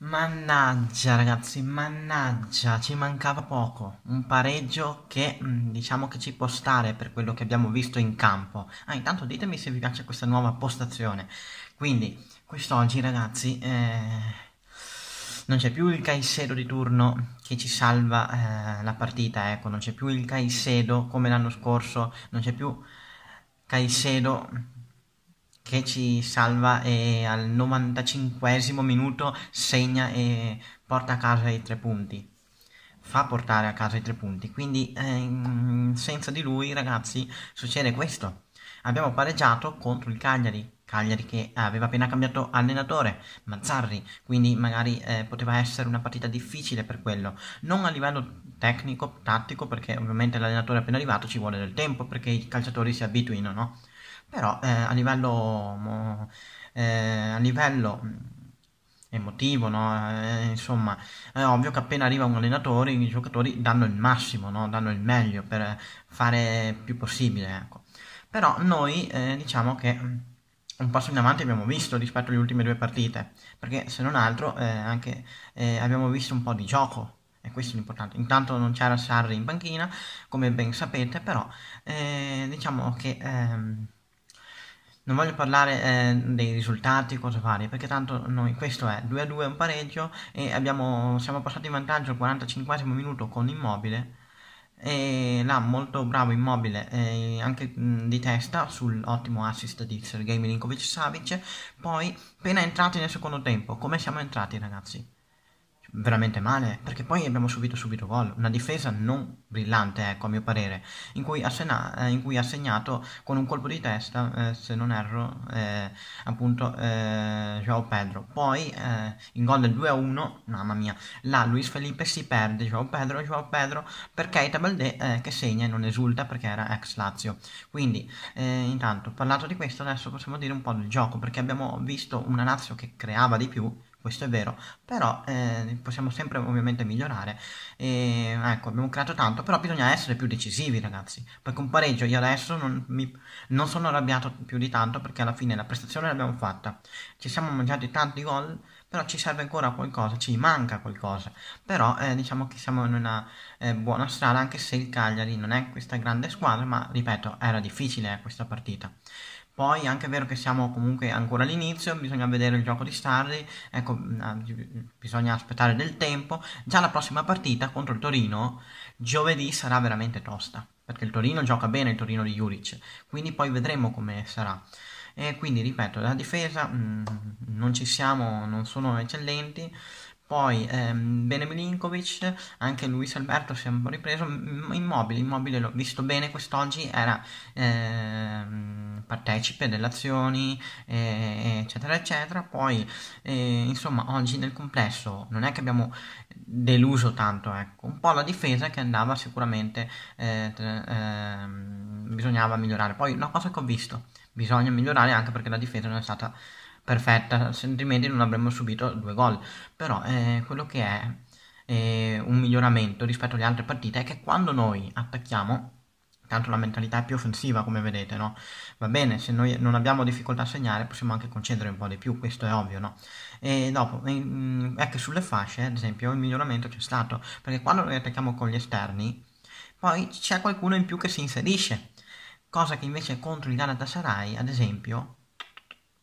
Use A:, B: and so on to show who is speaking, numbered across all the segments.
A: Mannaggia ragazzi, mannaggia, ci mancava poco, un pareggio che mm, diciamo che ci può stare per quello che abbiamo visto in campo. Ah, intanto ditemi se vi piace questa nuova postazione. Quindi, quest'oggi ragazzi, eh, non c'è più il Caicedo di turno che ci salva eh, la partita, ecco, non c'è più il Caicedo come l'anno scorso, non c'è più Caicedo che ci salva e al 95 minuto segna e porta a casa i tre punti fa portare a casa i tre punti quindi eh, senza di lui ragazzi succede questo abbiamo pareggiato contro il Cagliari Cagliari che aveva appena cambiato allenatore, Mazzarri, quindi magari eh, poteva essere una partita difficile per quello, non a livello tecnico, tattico, perché ovviamente l'allenatore è appena arrivato ci vuole del tempo perché i calciatori si abituino, no? però eh, a livello, eh, a livello mm, emotivo, no? Eh, insomma, è ovvio che appena arriva un allenatore i giocatori danno il massimo, no? danno il meglio per fare più possibile. Ecco. Però noi eh, diciamo che mm, un passo in avanti abbiamo visto rispetto alle ultime due partite, perché se non altro eh, anche, eh, abbiamo visto un po' di gioco, e questo è l'importante. Intanto non c'era Sarri in panchina, come ben sapete, però eh, diciamo che... Ehm non voglio parlare eh, dei risultati, cose varie, perché tanto noi, questo è 2 a 2 un pareggio e abbiamo, siamo passati in vantaggio al 45 minuto con Immobile e là molto bravo Immobile eh, anche mh, di testa sull'ottimo assist di Sergei Milinkovic-Savic poi appena entrati nel secondo tempo come siamo entrati ragazzi veramente male, perché poi abbiamo subito subito gol, una difesa non brillante, ecco, a mio parere, in cui ha, eh, in cui ha segnato con un colpo di testa, eh, se non erro, eh, appunto eh, Joao Pedro. Poi eh, in gol del 2-1, mamma mia, là Luis Felipe si perde Joao Pedro, Joao Pedro perché Keita Baldé eh, che segna e non esulta perché era ex Lazio. Quindi, eh, intanto, parlato di questo, adesso possiamo dire un po' del gioco, perché abbiamo visto una Lazio che creava di più, questo è vero, però eh, possiamo sempre ovviamente migliorare. E, ecco, abbiamo creato tanto, però bisogna essere più decisivi ragazzi, perché un pareggio io adesso non, mi, non sono arrabbiato più di tanto perché alla fine la prestazione l'abbiamo fatta, ci siamo mangiati tanti gol, però ci serve ancora qualcosa, ci manca qualcosa, però eh, diciamo che siamo in una eh, buona strada anche se il Cagliari non è questa grande squadra, ma ripeto era difficile eh, questa partita. Poi, anche è vero che siamo comunque ancora all'inizio, bisogna vedere il gioco di Sarri, ecco, ah, bisogna aspettare del tempo. Già la prossima partita contro il Torino, giovedì, sarà veramente tosta, perché il Torino gioca bene, il Torino di Juric, quindi poi vedremo come sarà. E quindi, ripeto, la difesa mh, mm, non ci siamo, non sono eccellenti, poi ehm, bene Milinkovic, anche Luis Alberto si è un po' ripreso, immobile, immobile l'ho visto bene quest'oggi, era ehm, partecipe delle azioni, eh, eccetera, eccetera. Poi eh, insomma oggi nel complesso non è che abbiamo deluso tanto, ecco, un po' la difesa che andava sicuramente, eh, ehm, bisognava migliorare. Poi una cosa che ho visto, bisogna migliorare anche perché la difesa non è stata perfetta, altrimenti non avremmo subito due gol. Però eh, quello che è eh, un miglioramento rispetto alle altre partite è che quando noi attacchiamo, tanto la mentalità è più offensiva come vedete, no? Va bene, se noi non abbiamo difficoltà a segnare possiamo anche concedere un po' di più, questo è ovvio, no? E dopo, eh, mm, è che sulle fasce, ad esempio, il miglioramento c'è stato, perché quando noi attacchiamo con gli esterni, poi c'è qualcuno in più che si inserisce, cosa che invece contro il Galatasaray, ad esempio,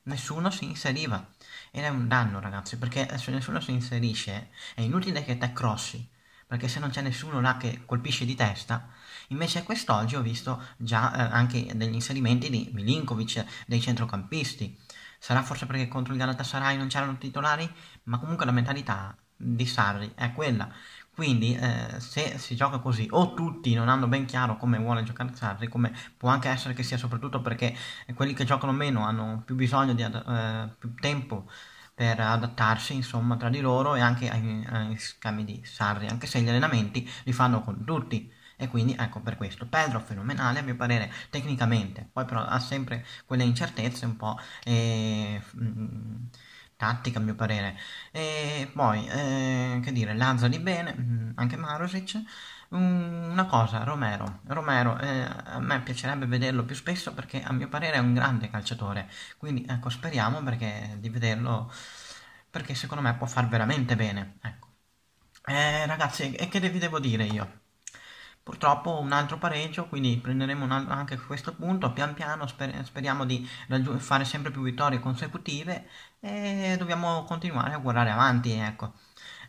A: Nessuno si inseriva. Ed è un danno, ragazzi, perché se nessuno si inserisce è inutile che te crossi, perché se non c'è nessuno là che colpisce di testa. Invece quest'oggi ho visto già eh, anche degli inserimenti di Milinkovic, dei centrocampisti. Sarà forse perché contro il Galatasaray non c'erano titolari, ma comunque la mentalità di Sarri è quella. Quindi eh, se si gioca così o tutti non hanno ben chiaro come vuole giocare Sarri, come può anche essere che sia soprattutto perché quelli che giocano meno hanno più bisogno di eh, più tempo per adattarsi insomma tra di loro e anche ai, ai eh, scambi di Sarri, anche se gli allenamenti li fanno con tutti e quindi ecco per questo Pedro fenomenale a mio parere tecnicamente poi però ha sempre quelle incertezze un po' eh, mh, mm, tattica a mio parere. E poi, eh, che dire, Lazzari bene, mm, anche Marosic. Mm, una cosa, Romero. Romero eh, a me piacerebbe vederlo più spesso perché a mio parere è un grande calciatore. Quindi ecco, speriamo perché, di vederlo perché secondo me può far veramente bene. Ecco. Eh, ragazzi, e che vi devo dire io? purtroppo un altro pareggio, quindi prenderemo altro, anche questo punto, pian piano sper speriamo di fare sempre più vittorie consecutive e dobbiamo continuare a guardare avanti, ecco.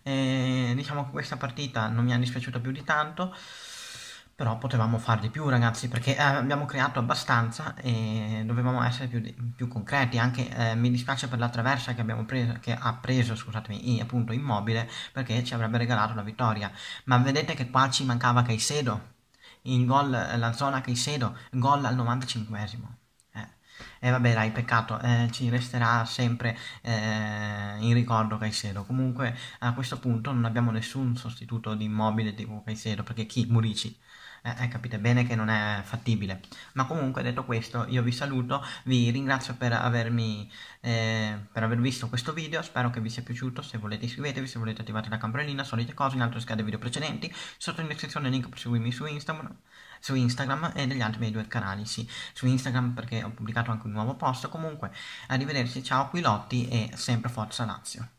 A: E, diciamo che questa partita non mi è dispiaciuta più di tanto, però potevamo far di più ragazzi perché eh, abbiamo creato abbastanza e dovevamo essere più, più concreti. Anche eh, mi dispiace per la traversa che, preso, che ha preso scusatemi, appunto immobile perché ci avrebbe regalato la vittoria. Ma vedete che qua ci mancava Caicedo. In gol eh, la zona Caicedo, gol al 95 eh, E vabbè, dai, peccato, eh, ci resterà sempre eh, in ricordo Caicedo. Comunque, a questo punto non abbiamo nessun sostituto di immobile tipo Caicedo, perché chi? Murici. Eh, eh, capite bene che non è fattibile. Ma comunque detto questo io vi saluto, vi ringrazio per avermi eh, per aver visto questo video, spero che vi sia piaciuto, se volete iscrivetevi, se volete attivate la campanellina, solite cose, in altre schede video precedenti, sotto in descrizione il link per seguirmi su Instagram, su Instagram e negli altri miei due canali, sì, su Instagram perché ho pubblicato anche un nuovo post, comunque arrivederci, ciao qui Lotti e sempre Forza Lazio.